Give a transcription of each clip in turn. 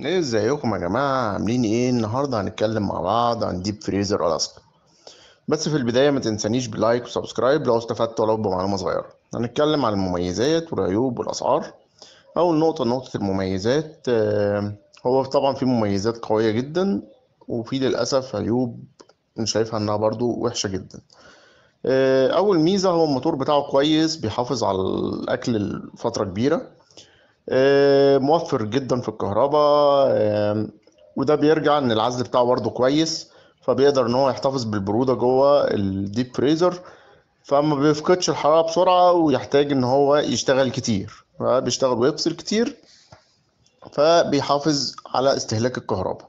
ايه ازيكم يا جماعة عاملين ايه النهاردة هنتكلم مع بعض عن ديب فريزر الاسكا بس في البداية ما تنسانيش بلايك وسبسكرايب لو استفدت ولو بمعلومة صغيرة هنتكلم عن المميزات والعيوب والاسعار اول نقطة نقطة المميزات آه، هو طبعا في مميزات قوية جدا وفي للأسف عيوب انا شايفها انها برضو وحشة جدا آه، اول ميزة هو الموتور بتاعه كويس بيحافظ على الاكل لفترة كبيرة آه، موفر جدا في الكهرباء وده بيرجع ان العزل بتاعه برضه كويس فبيقدر ان هو يحتفظ بالبروده جوه الديب فريزر فما بيفقدش الحراره بسرعه ويحتاج ان هو يشتغل كتير فبيشتغل ويفصل كتير فبيحافظ على استهلاك الكهرباء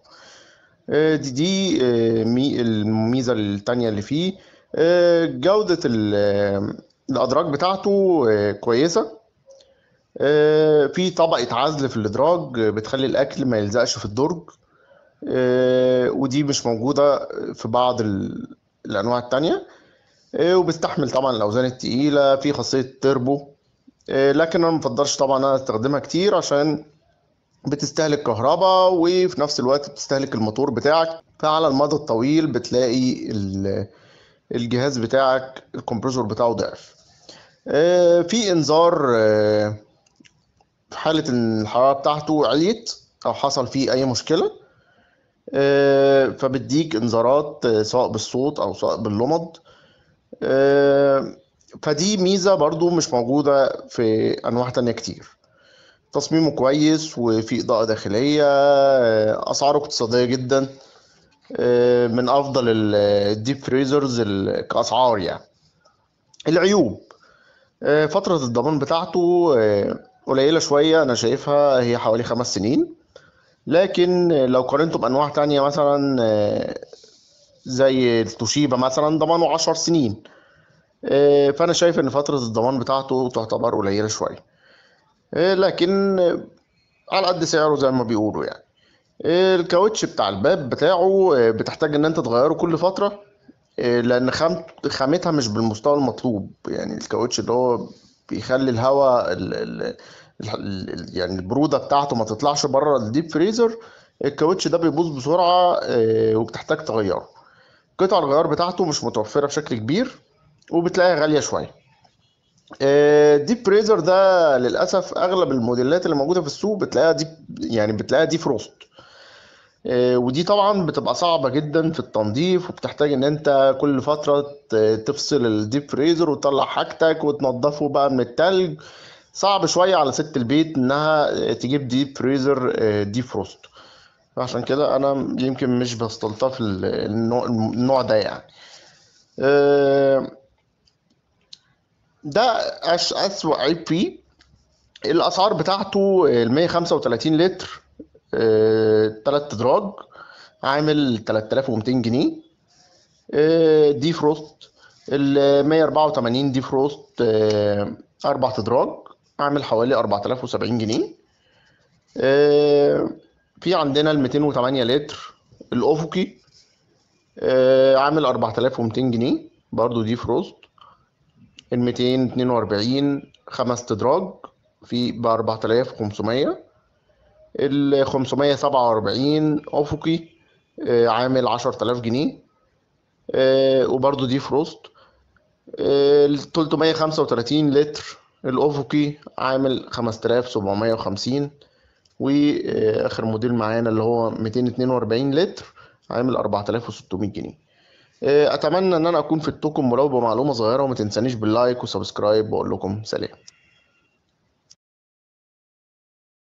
آه، دي دي آه، الميزه التانية اللي فيه جوده الادراج بتاعته كويسه آه، في طبقة عزل في الإدراج بتخلي الأكل ما يلزقش في الدرج آه، ودي مش موجودة في بعض الأنواع التانية آه، وبتستحمل طبعا الأوزان التقيلة في خاصية تربو لكن أنا مفضلش طبعا أنا أستخدمها كتير عشان بتستهلك كهرباء وفي نفس الوقت بتستهلك الموتور بتاعك فعلى المدى الطويل بتلاقي الجهاز بتاعك الكمبريسور بتاعه ضعف في انذار في حالة الحرارة بتاعته عليت أو حصل فيه أي مشكلة آه، فبديك إنذارات آه، سواء بالصوت أو سواء باللمض آه، فدي ميزة برضو مش موجودة في أنواع تانية كتير تصميمه كويس وفي إضاءة داخلية أسعاره اقتصادية جدا من أفضل الديب فريزرز كأسعار يعني العيوب فترة الضمان بتاعته قليلة شوية أنا شايفها هي حوالي خمس سنين لكن لو قارنته بأنواع تانية مثلا آه، زي التوشيبا مثلا ضمانه عشر سنين آه، فأنا شايف إن فترة الضمان بتاعته تعتبر قليلة شوية آه، لكن على قد سعره زي ما بيقولوا يعني الكاوتش بتاع الباب بتاعه بتحتاج ان انت تغيره كل فتره لان خامتها مش بالمستوى المطلوب يعني الكاوتش اللي هو بيخلي الهواء يعني البروده بتاعته ما تطلعش بره الديب فريزر الكاوتش ده بيبوظ بسرعه آه، وبتحتاج تغيره قطع الغيار بتاعته مش متوفره بشكل كبير وبتلاقيها غاليه شويه آه، الديب فريزر ده للاسف اغلب الموديلات اللي موجوده في السوق بتلاقيها ديب يعني بتلاقيها ديب فروست آه، ودي طبعا بتبقى صعبة جدا في التنظيف وبتحتاج ان انت كل فترة تفصل الديب فريزر وتطلع حاجتك وتنضفه بقى من التلج صعب شوية على ست البيت انها تجيب ديب فريزر آه، ديب فروست عشان كده انا يمكن مش بستلطف النوع ده يعني آه، ده أسوأ عيب فيه الاسعار بتاعته خمسة وتلاتين لتر ثلاث آه، ادراج عامل 3200 جنيه آه، دي فروست ال 184 دي فروست آه، اربع ادراج عامل حوالي 4070 جنيه في عندنا ال 208 لتر الافقي عامل 4200 جنيه برضو دي فروست ال 242 خمس ادراج في ب 4500 ال 547 افقي آه، عامل 10000 جنيه آه، وبرده دي فروست آه، ال 335 لتر الافقي عامل 5750 واخر موديل معانا اللي هو 242 لتر عامل 4600 جنيه اتمنى ان انا اكون فدتكم ولو بمعلومه صغيره وما تنسانيش باللايك وسبسكرايب واقول لكم سلام